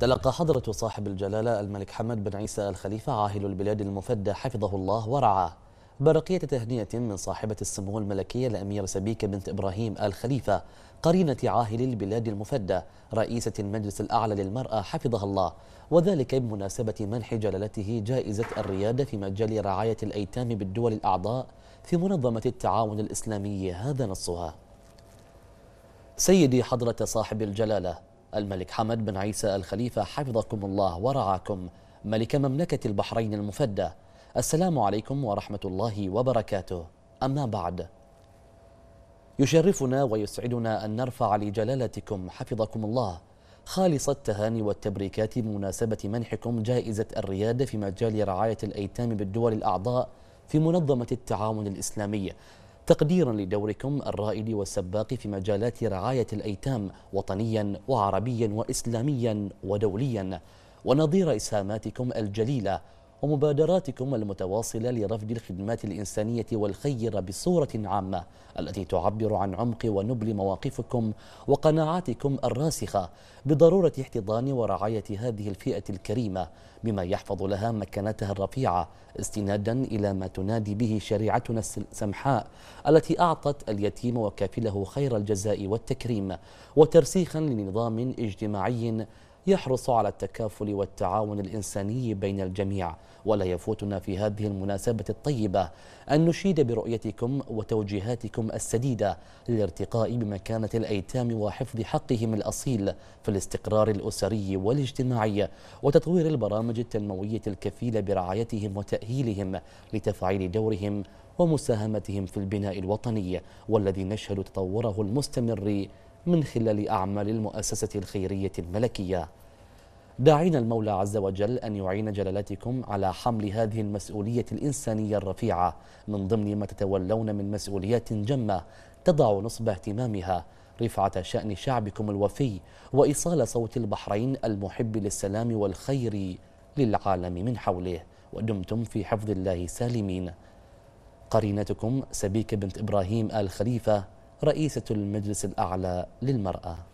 تلقى حضرة صاحب الجلالة الملك حمد بن عيسى الخليفة عاهل البلاد المفدى حفظه الله ورعاه برقية تهنئة من صاحبة السمو الملكية الأميرة سبيكة بنت إبراهيم آل خليفة قرينة عاهل البلاد المفدى رئيسة المجلس الأعلى للمرأة حفظها الله وذلك بمناسبة منح جلالته جائزة الريادة في مجال رعاية الأيتام بالدول الأعضاء في منظمة التعاون الإسلامي هذا نصها سيدي حضرة صاحب الجلالة الملك حمد بن عيسى الخليفة حفظكم الله ورعاكم ملك مملكة البحرين المفدى السلام عليكم ورحمة الله وبركاته أما بعد يشرفنا ويسعدنا أن نرفع لجلالتكم حفظكم الله خالص التهاني والتبريكات بمناسبة منحكم جائزة الريادة في مجال رعاية الأيتام بالدول الأعضاء في منظمة التعاون الإسلامية تقديرا لدوركم الرائد والسباق في مجالات رعاية الأيتام وطنيا وعربيا وإسلاميا ودوليا ونظير إسهاماتكم الجليلة ومبادراتكم المتواصلة لرفد الخدمات الإنسانية والخيرة بصورة عامة التي تعبر عن عمق ونبل مواقفكم وقناعاتكم الراسخة بضرورة احتضان ورعاية هذه الفئة الكريمة بما يحفظ لها مكانتها الرفيعة استنادا إلى ما تنادي به شريعتنا السمحاء التي أعطت اليتيم وكافله خير الجزاء والتكريم وترسيخا لنظام اجتماعي يحرص على التكافل والتعاون الإنساني بين الجميع ولا يفوتنا في هذه المناسبة الطيبة أن نشيد برؤيتكم وتوجيهاتكم السديدة للارتقاء بمكانة الأيتام وحفظ حقهم الأصيل في الاستقرار الأسري والاجتماعي وتطوير البرامج التنموية الكفيلة برعايتهم وتأهيلهم لتفعيل دورهم ومساهمتهم في البناء الوطني والذي نشهد تطوره المستمر من خلال أعمال المؤسسة الخيرية الملكية داعين المولى عز وجل أن يعين جلالتكم على حمل هذه المسؤولية الإنسانية الرفيعة من ضمن ما تتولون من مسؤوليات جمة تضع نصب اهتمامها رفعة شأن شعبكم الوفي وإيصال صوت البحرين المحب للسلام والخير للعالم من حوله ودمتم في حفظ الله سالمين قرينتكم سبيك بنت إبراهيم آل خليفة رئيسة المجلس الأعلى للمرأة